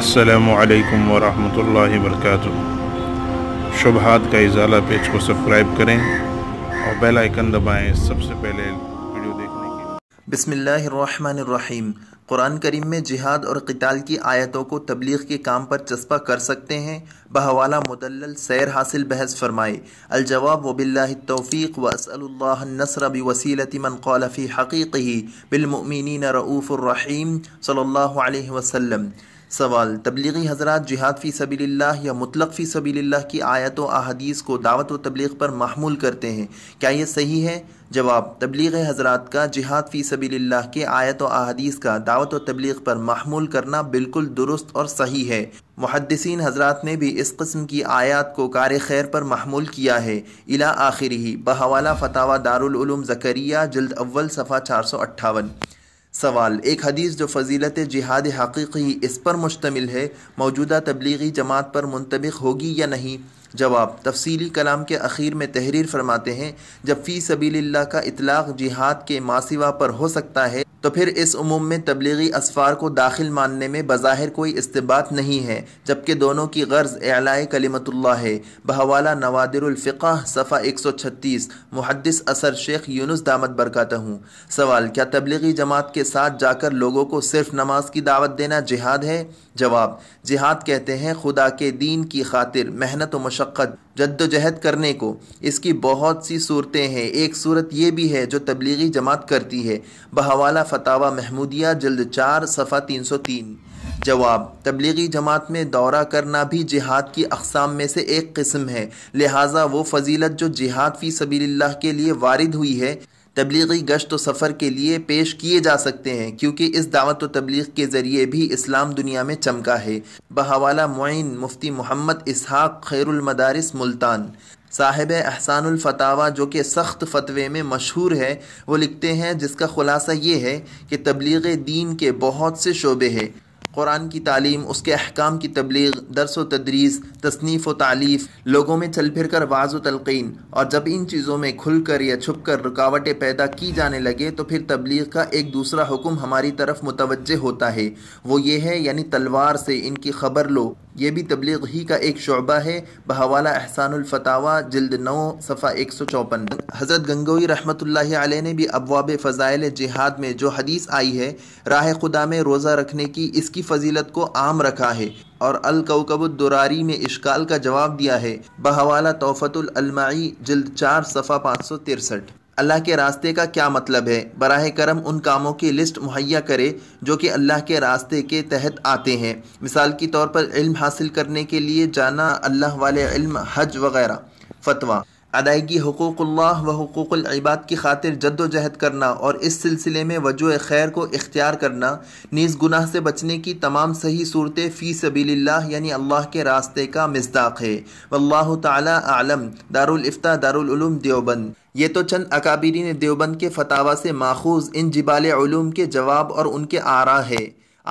السلام علیکم ورحمۃ اللہ وبرکاتہ شبہات کا ازالہ پیج کو سبسکرائب کریں اور بیل دبائیں سب سے پہلے ویڈیو دیکھنے کے بسم اللہ الرحمن الرحیم قرآن کریم میں جہاد اور قتال کی آیتوں کو تبلیغ کے کام پر چسپہ کر سکتے ہیں بہوالہ مدلل سیر حاصل بحث فرمائے الجواب و التوفیق واسأل و اللہ النصر بوسیلت من قال فی حقیقہ بالمؤمنین رؤوف الرحیم صلی اللہ علیہ وسلم سوال تبلیغی حضرات جہاد فی سبیل اللہ یا مطلق فی سبیل اللہ کی آیت و احادیث کو دعوت و تبلیغ پر محمول کرتے ہیں کیا یہ صحیح ہے جواب تبلیغ حضرات کا جہاد فی سبیل اللہ کے آیت و احادیث کا دعوت و تبلیغ پر محمول کرنا بالکل درست اور صحیح ہے محدثین حضرات نے بھی اس قسم کی آیات کو کار خیر پر محمول کیا ہے ہی بحوالہ فتح دار العلوم زکریہ جلد اول صفحہ چار سو اٹھاون سوال ایک حدیث جو فضیلت جہاد حقیقی اس پر مشتمل ہے موجودہ تبلیغی جماعت پر منطبق ہوگی یا نہیں جواب تفصیلی کلام کے اخیر میں تحریر فرماتے ہیں جب فی سبیل اللہ کا اطلاق جہاد کے ماسوا پر ہو سکتا ہے تو پھر اس عموم میں تبلیغی اسفار کو داخل ماننے میں بظاہر کوئی استباط نہیں ہے جبکہ دونوں کی غرض اعلائے کلمت اللہ ہے بحوالہ الفقہ صفحہ 136 محدث اثر شیخ یونس دامت برکاتہ ہوں سوال کیا تبلیغی جماعت کے ساتھ جا کر لوگوں کو صرف نماز کی دعوت دینا جہاد ہے جواب جہاد کہتے ہیں خدا کے دین کی خاطر محنت و مشقت جد و جہد کرنے کو اس کی بہت سی صورتیں ہیں ایک صورت یہ بھی ہے جو تبلیغی جماعت کرتی ہے بہوالہ فتح محمودیہ جلد چار صفحہ تین سو تین جواب تبلیغی جماعت میں دورہ کرنا بھی جہاد کی اقسام میں سے ایک قسم ہے لہٰذا وہ فضیلت جو جہاد فی سبیل اللہ کے لیے وارد ہوئی ہے تبلیغی گشت و سفر کے لیے پیش کیے جا سکتے ہیں کیونکہ اس دعوت و تبلیغ کے ذریعے بھی اسلام دنیا میں چمکا ہے بحوالہ معین مفتی محمد اسحاق خیر المدارس ملتان صاحب احسان الفتاوہ جو کہ سخت فتوے میں مشہور ہے وہ لکھتے ہیں جس کا خلاصہ یہ ہے کہ تبلیغ دین کے بہت سے شعبے ہیں قرآن کی تعلیم اس کے احکام کی تبلیغ درس و تدریس تصنیف و تعلیف لوگوں میں چل پھر کر واض و تلقین اور جب ان چیزوں میں کھل کر یا چھپ کر رکاوٹیں پیدا کی جانے لگے تو پھر تبلیغ کا ایک دوسرا حکم ہماری طرف متوجہ ہوتا ہے وہ یہ ہے یعنی تلوار سے ان کی خبر لو یہ بھی تبلیغ ہی کا ایک شعبہ ہے بہوالہ احسان الفتاوہ جلد نو صفحہ ایک سو چوپن حضرت گنگوئی رحمۃ اللہ علیہ نے بھی ابواب فضائل جہاد میں جو حدیث آئی ہے راہ خدا میں روزہ رکھنے کی اس کی فضیلت کو عام رکھا ہے اور الکوکب الدراری میں اشکال کا جواب دیا ہے بہوالہ توفت العلمائی جلد چار صفحہ پانچ سو ترسٹھ اللہ کے راستے کا کیا مطلب ہے براہ کرم ان کاموں کی لسٹ مہیا کرے جو کہ اللہ کے راستے کے تحت آتے ہیں مثال کے طور پر علم حاصل کرنے کے لیے جانا اللہ والے علم حج وغیرہ فتویٰ ادائیگی حقوق اللہ و حقوق العباد کی خاطر جد و جہد کرنا اور اس سلسلے میں وجوہ خیر کو اختیار کرنا نیز گناہ سے بچنے کی تمام صحیح صورتیں فی سبیل اللہ یعنی اللہ کے راستے کا مزداق ہے واللہ تعالی اعلم دارالفتا دار العلوم دیوبند یہ تو چند اکابرین دیوبند کے فتاوہ سے ماخوذ ان جبال علوم کے جواب اور ان کے آرا ہے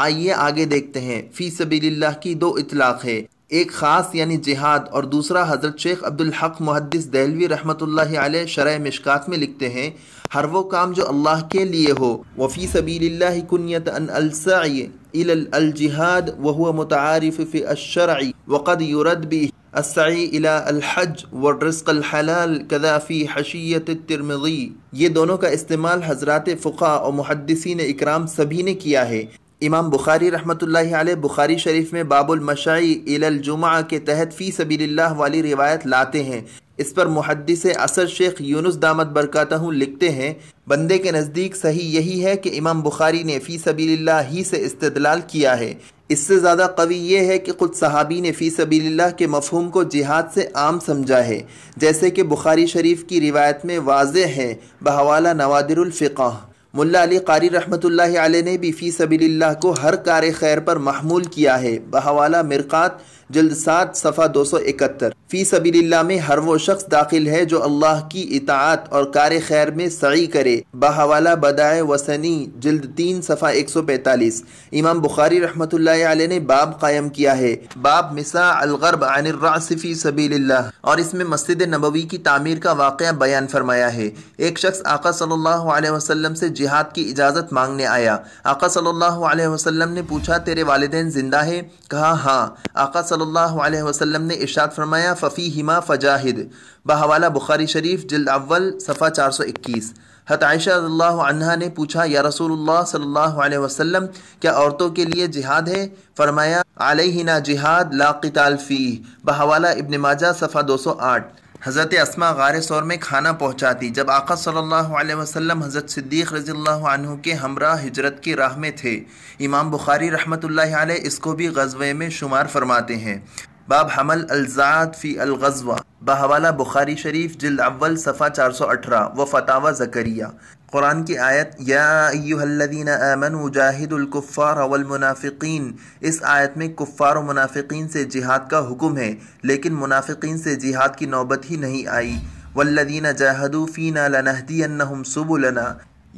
آئیے آگے دیکھتے ہیں فی سبیل اللہ کی دو اطلاق ہے ایک خاص یعنی جہاد اور دوسرا حضرت شیخ عبدالحق محدث دہلوی رحمۃ اللہ علیہ شرح مشکات میں لکھتے ہیں ہر وہ کام جو اللہ کے لیے ہو وفی سبیل اللہ کنیت ان السعی الالجہاد وہو متعارف فی الشرعی وقد یرد بی السعی الى الحج والرزق الحلال کذا فی حشیت الترمضی یہ دونوں کا استعمال حضرات فقہ اور محدثین اکرام سبھی نے کیا ہے امام بخاری رحمۃ اللہ علیہ بخاری شریف میں باب المشاعی الجمعہ کے تحت فی سبیل اللہ والی روایت لاتے ہیں اس پر محدث اثر شیخ یونس دامت برکاتہ ہوں لکھتے ہیں بندے کے نزدیک صحیح یہی ہے کہ امام بخاری نے فی سبیل اللہ ہی سے استدلال کیا ہے اس سے زیادہ قوی یہ ہے کہ خود صحابی نے فی سبیل اللہ کے مفہوم کو جہاد سے عام سمجھا ہے جیسے کہ بخاری شریف کی روایت میں واضح ہے بہوالہ نوادر الفقہ ملا علی قاری رحمۃ اللہ علیہ نے بھی فی سبیل اللہ کو ہر کار خیر پر محمول کیا ہے بہوالہ مرقات جلد سات صفحہ دو سو اکتر فی سبیل اللہ میں ہر وہ شخص داخل ہے جو اللہ کی اطاعت اور کار خیر میں سعی کرے بحوالہ بدائے وسنی جلد تین صفحہ ایک سو پیتالیس امام بخاری رحمت نے باب باب قائم کیا ہے الغرب عن فی سبیل اللہ اور اس میں مسجد نبوی کی تعمیر کا واقعہ بیان فرمایا ہے ایک شخص آقا صلی اللہ علیہ وسلم سے جہاد کی اجازت مانگنے آیا آقا صلی اللہ علیہ وسلم نے پوچھا تیرے والدین زندہ ہے کہا ہاں آقا صلی اللہ علیہ وسلم نے ارشاد فرمایا ففی ہما فجاہد بحوالہ بخاری شریف جلد اول صفحہ چار سو اکیس حت عائشہ رضی اللہ عنہ نے پوچھا یا رسول اللہ صلی اللہ علیہ وسلم کیا عورتوں کے لیے جہاد ہے فرمایا علیہ نا جہاد لا قتال فی بحوالہ ابن ماجہ صفحہ دو سو آٹھ حضرت اسمہ غار سور میں کھانا پہنچاتی جب آقا صلی اللہ علیہ وسلم حضرت صدیق رضی اللہ عنہ کے ہمراہ ہجرت کی راہ میں تھے امام بخاری رحمۃ اللہ علیہ اس کو بھی غزوے میں شمار فرماتے ہیں باب حمل الزاد فی الغزوہ بہوالہ بخاری شریف جلد اول صفحہ چار سو اٹھارہ و فتح زکریہ قرآن کی آیت یا ایوہ الذین آمنوا جاہدوا الکفار والمنافقین اس آیت میں کفار و منافقین سے جہاد کا حکم ہے لیکن منافقین سے جہاد کی نوبت ہی نہیں آئی والذین جاہدوا فینا لنہدینہم سبولنا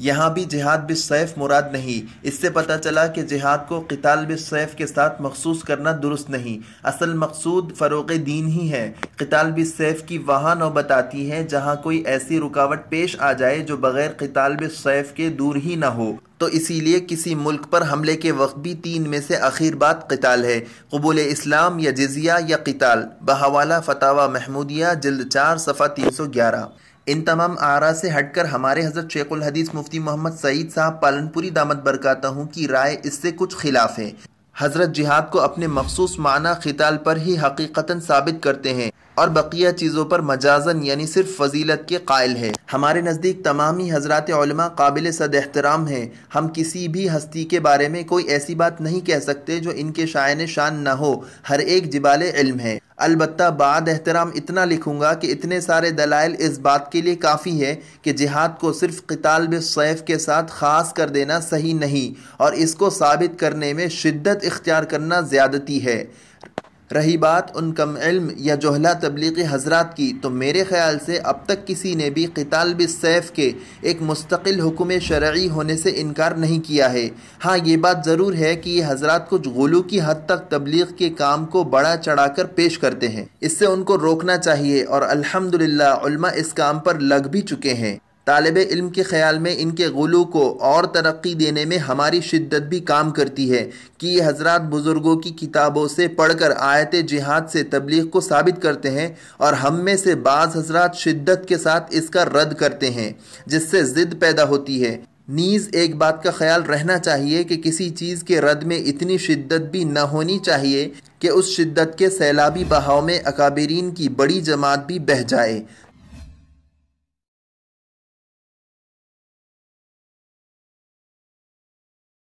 یہاں بھی جہاد ب مراد نہیں اس سے پتہ چلا کہ جہاد کو قتال بیف کے ساتھ مخصوص کرنا درست نہیں اصل مقصود فروغ دین ہی ہے قتال سیف کی وہاں نوبت آتی ہے جہاں کوئی ایسی رکاوٹ پیش آ جائے جو بغیر قتال سیف کے دور ہی نہ ہو تو اسی لیے کسی ملک پر حملے کے وقت بھی تین میں سے اخیر بات قتال ہے قبول اسلام یا جزیہ یا قتال بہوالہ فتح محمودیہ جلد چار صفحہ تین سو گیارہ ان تمام آرا سے ہٹ کر ہمارے حضرت شیخ الحدیث مفتی محمد سعید صاحب پالن پوری دامت برکاتا ہوں کی رائے اس سے کچھ خلاف ہیں حضرت جہاد کو اپنے مخصوص معنی خطال پر ہی حقیقتاً ثابت کرتے ہیں اور بقیہ چیزوں پر مجازن یعنی صرف فضیلت کے قائل ہے ہمارے نزدیک تمامی حضرات علماء قابل صد احترام ہیں ہم کسی بھی ہستی کے بارے میں کوئی ایسی بات نہیں کہہ سکتے جو ان کے شائن شان نہ ہو ہر ایک جبال علم ہے البتہ بعد احترام اتنا لکھوں گا کہ اتنے سارے دلائل اس بات کے لیے کافی ہے کہ جہاد کو صرف قتال بیف کے ساتھ خاص کر دینا صحیح نہیں اور اس کو ثابت کرنے میں شدت اختیار کرنا زیادتی ہے رہی بات ان کم علم یا جوہلا تبلیغی حضرات کی تو میرے خیال سے اب تک کسی نے بھی قتال سیف کے ایک مستقل حکم شرعی ہونے سے انکار نہیں کیا ہے ہاں یہ بات ضرور ہے کہ یہ حضرات کچھ غلو کی حد تک تبلیغ کے کام کو بڑا چڑھا کر پیش کرتے ہیں اس سے ان کو روکنا چاہیے اور الحمدللہ علماء اس کام پر لگ بھی چکے ہیں طالب علم کے خیال میں ان کے غلو کو اور ترقی دینے میں ہماری شدت بھی کام کرتی ہے کہ یہ حضرات بزرگوں کی کتابوں سے پڑھ کر آیت جہاد سے تبلیغ کو ثابت کرتے ہیں اور ہم میں سے بعض حضرات شدت کے ساتھ اس کا رد کرتے ہیں جس سے ضد پیدا ہوتی ہے نیز ایک بات کا خیال رہنا چاہیے کہ کسی چیز کے رد میں اتنی شدت بھی نہ ہونی چاہیے کہ اس شدت کے سیلابی بہاؤ میں اکابرین کی بڑی جماعت بھی بہہ جائے